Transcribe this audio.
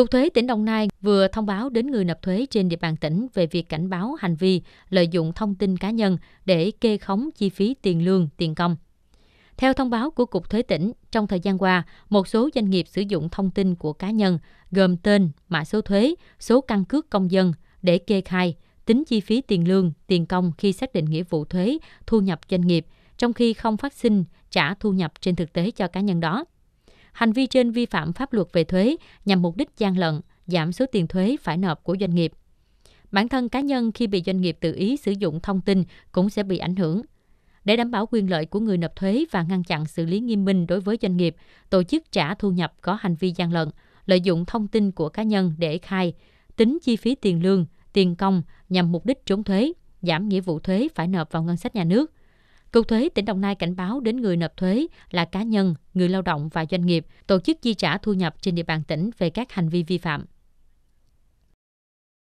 Cục thuế tỉnh Đồng Nai vừa thông báo đến người nộp thuế trên địa bàn tỉnh về việc cảnh báo hành vi lợi dụng thông tin cá nhân để kê khống chi phí tiền lương, tiền công. Theo thông báo của Cục Thuế tỉnh, trong thời gian qua, một số doanh nghiệp sử dụng thông tin của cá nhân gồm tên, mã số thuế, số căn cước công dân để kê khai, tính chi phí tiền lương, tiền công khi xác định nghĩa vụ thuế, thu nhập doanh nghiệp, trong khi không phát sinh trả thu nhập trên thực tế cho cá nhân đó. Hành vi trên vi phạm pháp luật về thuế nhằm mục đích gian lận, giảm số tiền thuế phải nộp của doanh nghiệp. Bản thân cá nhân khi bị doanh nghiệp tự ý sử dụng thông tin cũng sẽ bị ảnh hưởng. Để đảm bảo quyền lợi của người nộp thuế và ngăn chặn xử lý nghiêm minh đối với doanh nghiệp, tổ chức trả thu nhập có hành vi gian lận, lợi dụng thông tin của cá nhân để khai, tính chi phí tiền lương, tiền công nhằm mục đích trốn thuế, giảm nghĩa vụ thuế phải nộp vào ngân sách nhà nước, Cục thuế tỉnh Đồng Nai cảnh báo đến người nộp thuế là cá nhân, người lao động và doanh nghiệp tổ chức chi trả thu nhập trên địa bàn tỉnh về các hành vi vi phạm.